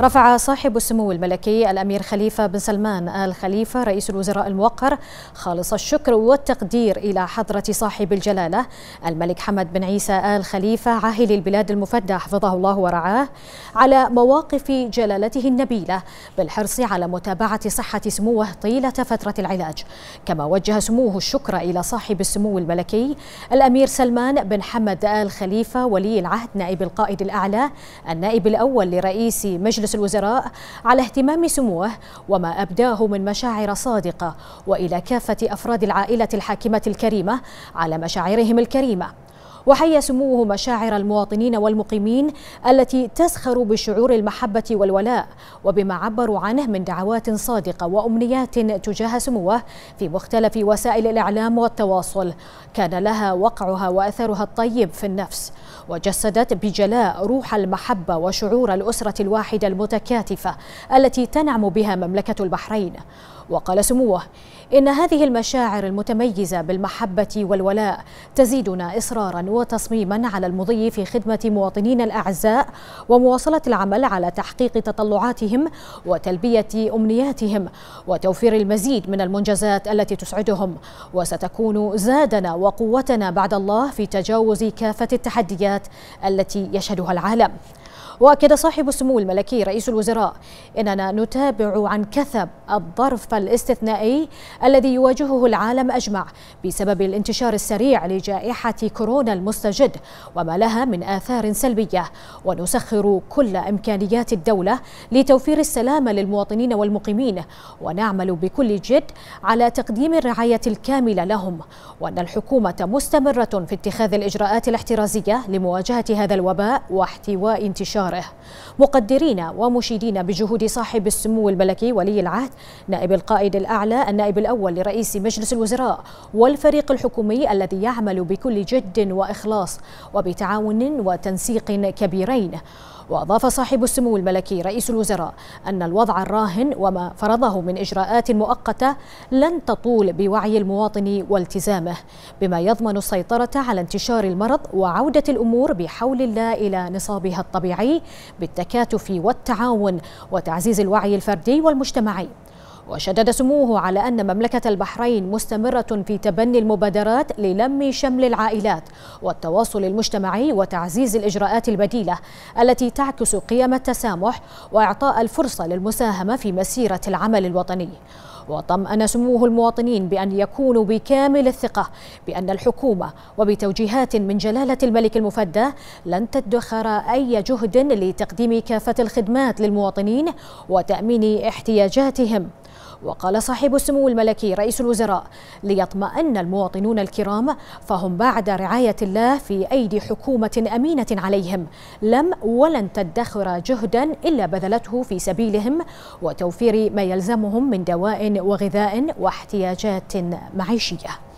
رفع صاحب السمو الملكي الأمير خليفة بن سلمان آل خليفة رئيس الوزراء الموقر خالص الشكر والتقدير إلى حضرة صاحب الجلالة الملك حمد بن عيسى آل خليفة عاهل البلاد المفدى حفظه الله ورعاه على مواقف جلالته النبيلة بالحرص على متابعة صحة سموه طيلة فترة العلاج كما وجه سموه الشكر إلى صاحب السمو الملكي الأمير سلمان بن حمد آل خليفة ولي العهد نائب القائد الأعلى النائب الأول لرئيس مجلس مجلس الوزراء على اهتمام سموه وما أبداه من مشاعر صادقة وإلى كافة أفراد العائلة الحاكمة الكريمة على مشاعرهم الكريمة وحيا سموه مشاعر المواطنين والمقيمين التي تزخر بشعور المحبة والولاء وبما عبروا عنه من دعوات صادقة وأمنيات تجاه سموه في مختلف وسائل الإعلام والتواصل كان لها وقعها وأثرها الطيب في النفس وجسدت بجلاء روح المحبة وشعور الأسرة الواحدة المتكاتفة التي تنعم بها مملكة البحرين وقال سموه إن هذه المشاعر المتميزة بالمحبة والولاء تزيدنا إصرارا وتصميما على المضي في خدمة مواطنينا الأعزاء ومواصلة العمل على تحقيق تطلعاتهم وتلبية أمنياتهم وتوفير المزيد من المنجزات التي تسعدهم وستكون زادنا وقوتنا بعد الله في تجاوز كافة التحديات التي يشهدها العالم واكد صاحب السمو الملكي رئيس الوزراء اننا نتابع عن كثب الظرف الاستثنائي الذي يواجهه العالم اجمع بسبب الانتشار السريع لجائحه كورونا المستجد وما لها من اثار سلبيه ونسخر كل امكانيات الدوله لتوفير السلامه للمواطنين والمقيمين ونعمل بكل جد على تقديم الرعايه الكامله لهم وان الحكومه مستمره في اتخاذ الاجراءات الاحترازيه لمواجهه هذا الوباء واحتواء انتشاره إطاره مقدرين ومشيدين بجهود صاحب السمو الملكي ولي العهد نائب القائد الأعلى النائب الأول لرئيس مجلس الوزراء والفريق الحكومي الذي يعمل بكل جد وإخلاص وبتعاون وتنسيق كبيرين وأضاف صاحب السمو الملكي رئيس الوزراء أن الوضع الراهن وما فرضه من إجراءات مؤقتة لن تطول بوعي المواطن والتزامه بما يضمن السيطرة على انتشار المرض وعودة الأمور بحول الله إلى نصابها الطبيعي الجماعي بالتكاتف والتعاون وتعزيز الوعي الفردي والمجتمعي وشدد سموه على أن مملكة البحرين مستمرة في تبني المبادرات للم شمل العائلات والتواصل المجتمعي وتعزيز الإجراءات البديلة التي تعكس قيم التسامح وإعطاء الفرصة للمساهمة في مسيرة العمل الوطني وطمأن سموه المواطنين بأن يكونوا بكامل الثقة بأن الحكومة وبتوجيهات من جلالة الملك المفدى لن تدخر أي جهد لتقديم كافة الخدمات للمواطنين وتأمين احتياجاتهم وقال صاحب السمو الملكي رئيس الوزراء ليطمئن المواطنون الكرام فهم بعد رعاية الله في أيدي حكومة أمينة عليهم لم ولن تدخر جهدا إلا بذلته في سبيلهم وتوفير ما يلزمهم من دواء وغذاء واحتياجات معيشية